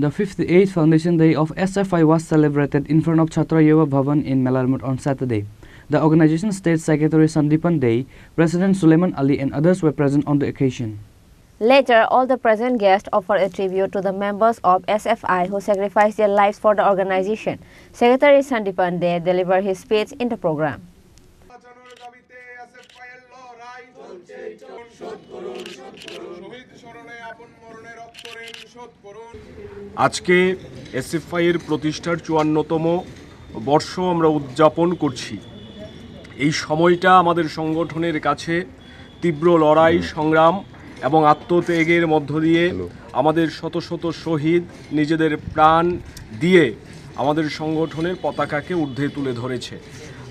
The 58th Foundation Day of SFI was celebrated in front of Chhatra Yuva Bhavan in Malarmut on Saturday. The organization's State Secretary Sandipan Day, President Suleiman Ali and others were present on the occasion. Later, all the present guests offered a tribute to the members of SFI who sacrificed their lives for the organization. Secretary Sandipan Day delivered his speech in the program. আজকে SFI এর প্রতিষ্ঠার চুয়ান্নতম বর্ষ আমরা উদযাপন করছি এই সময়টা আমাদের সংগঠনের কাছে তীব্র লড়াই সংগ্রাম এবং আত্মত্যাগের মধ্য দিয়ে আমাদের শত শত শহীদ নিজেদের প্রাণ দিয়ে আমাদের সংগঠনের পতাকাকে ঊর্ধ্বে তুলে ধরেছে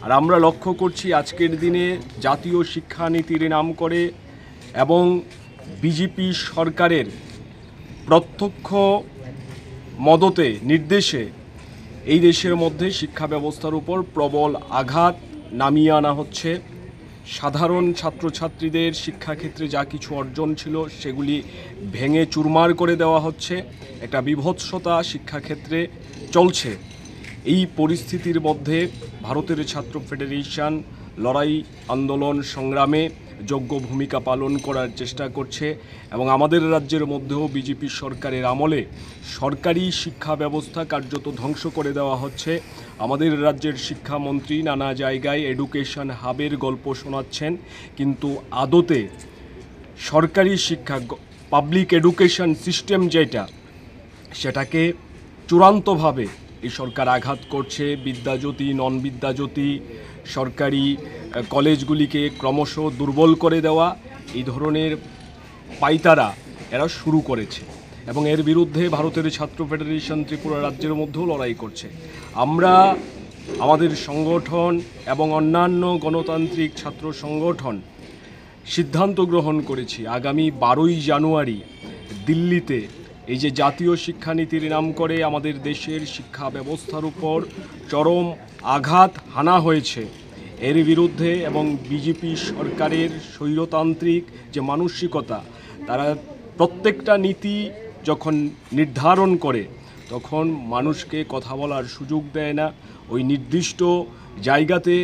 আর আমরা লক্ষ্য করছি আজকের দিনে জাতীয় শিক্ষানীতির নাম করে এবং বিজেপি সরকারের প্রত্যক্ষ মদতে নির্দেশে এই দেশের মধ্যে শিক্ষা ব্যবস্থার উপর প্রবল আঘাত নামিয়ে আনা হচ্ছে সাধারণ ছাত্রছাত্রীদের শিক্ষাক্ষেত্রে যা কিছু অর্জন ছিল সেগুলি ভেঙে চুরমার করে দেওয়া হচ্ছে একটা বিভৎসতা শিক্ষাক্ষেত্রে চলছে এই পরিস্থিতির মধ্যে ভারতের ছাত্র ফেডারেশন লড়াই আন্দোলন সংগ্রামে যোগ্য ভূমিকা পালন করার চেষ্টা করছে এবং আমাদের রাজ্যের মধ্যেও বিজেপি সরকারের আমলে সরকারি শিক্ষা ব্যবস্থা কার্যত ধ্বংস করে দেওয়া হচ্ছে আমাদের রাজ্যের শিক্ষামন্ত্রী নানা জায়গায় এডুকেশন হাবের গল্প শোনাচ্ছেন কিন্তু আদতে সরকারি শিক্ষা পাবলিক এডুকেশন সিস্টেম যেটা সেটাকে চূড়ান্তভাবে এই সরকার আঘাত করছে বিদ্যাজ্যোতি নন বিদ্যাজ্যোতি সরকারি কলেজগুলিকে ক্রমশ দুর্বল করে দেওয়া এই ধরনের পাইতারা এরা শুরু করেছে এবং এর বিরুদ্ধে ভারতের ছাত্র ফেডারেশন ত্রিপুরা রাজ্যের মধ্যেও লড়াই করছে আমরা আমাদের সংগঠন এবং অন্যান্য গণতান্ত্রিক ছাত্র সংগঠন সিদ্ধান্ত গ্রহণ করেছি আগামী বারোই জানুয়ারি দিল্লিতে এই যে জাতীয় শিক্ষানীতির নাম করে আমাদের দেশের শিক্ষা ব্যবস্থার উপর চরম আঘাত হানা হয়েছে এর বিরুদ্ধে এবং বিজেপি সরকারের স্বৈরতান্ত্রিক যে মানসিকতা তারা প্রত্যেকটা নীতি যখন নির্ধারণ করে তখন মানুষকে কথা বলার সুযোগ দেয় না ওই নির্দিষ্ট জায়গাতে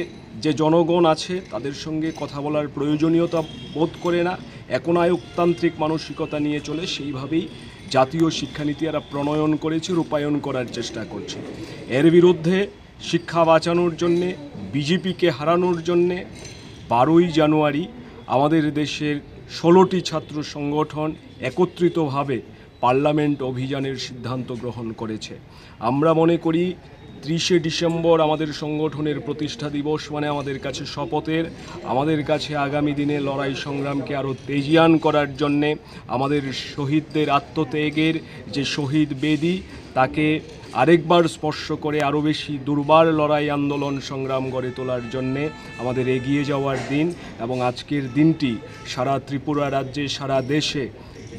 যে জনগণ আছে তাদের সঙ্গে কথা বলার প্রয়োজনীয়তা বোধ করে না একনায়কতান্ত্রিক মানসিকতা নিয়ে চলে সেইভাবেই জাতীয় শিক্ষানীতি এরা প্রণয়ন করেছে রূপায়ণ করার চেষ্টা করছে এর বিরুদ্ধে শিক্ষা বাঁচানোর জন্যে বিজেপিকে হারানোর জন্যে বারোই জানুয়ারি আমাদের দেশের ষোলোটি ছাত্র সংগঠন একত্রিতভাবে পার্লামেন্ট অভিযানের সিদ্ধান্ত গ্রহণ করেছে আমরা মনে করি ত্রিশে ডিসেম্বর আমাদের সংগঠনের প্রতিষ্ঠা দিবস মানে আমাদের কাছে শপথের আমাদের কাছে আগামী দিনে লড়াই সংগ্রামকে আরও তেজিয়ান করার জন্যে আমাদের শহীদদের আত্মত্যাগের যে শহীদ বেদি তাকে আরেকবার স্পর্শ করে আরও বেশি দুর্বার লড়াই আন্দোলন সংগ্রাম গড়ে তোলার জন্যে আমাদের এগিয়ে যাওয়ার দিন এবং আজকের দিনটি সারা ত্রিপুরা রাজ্যে সারা দেশে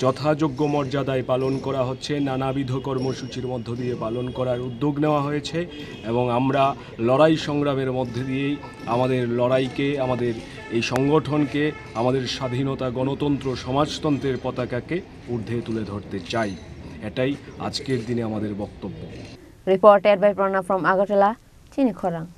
যথাযোগ্য মর্যাদায় পালন করা হচ্ছে নানাবিধ কর্মসূচির মধ্য দিয়ে পালন করার উদ্যোগ নেওয়া হয়েছে এবং আমরা লড়াই সংগ্রামের মধ্যে দিয়েই আমাদের লড়াইকে আমাদের এই সংগঠনকে আমাদের স্বাধীনতা গণতন্ত্র সমাজতন্ত্রের পতাকাকে ঊর্ধ্বে তুলে ধরতে চাই এটাই আজকের দিনে আমাদের বক্তব্য reporter by Prana from Agartala Chini খরাং